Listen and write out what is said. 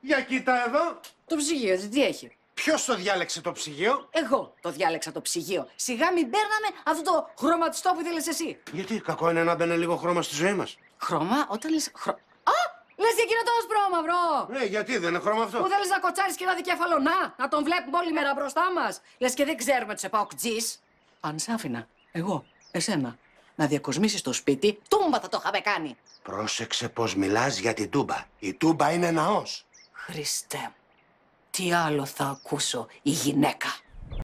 Για κοίτα εδώ. Το ψυγείο, τι έχει. Ποιος το διάλεξε το ψυγείο. Εγώ το διάλεξα το ψυγείο. Σιγά μην παίρναμε αυτό το χρωματιστό που ήθελε εσύ. Γιατί κακό είναι να μπαίνει λίγο χρώμα στη ζωή μας. Χρώμα, όταν λες. χρώ... Α! Λες και εκείνο το άσπρο, μαυρό! Ναι, γιατί δεν είναι χρώμα αυτό. Που θέλεις να κοτσάρεις και ένα δικέφαλο, να! Να τον βλέπουμε όλη μέρα μπροστά μας. Λες και δεν ξέρουμε τους επαοκτζή. Αν σ' άφηνα, εγώ, εσένα, να διακοσμήσεις το σπίτι, τούμπα θα το είχαμε κάνει. Πρόσεξε πώς μιλάς για την τούμπα. Η τούμπα είναι ναός. Χριστέ, τι άλλο θα ακούσω η γυναίκα.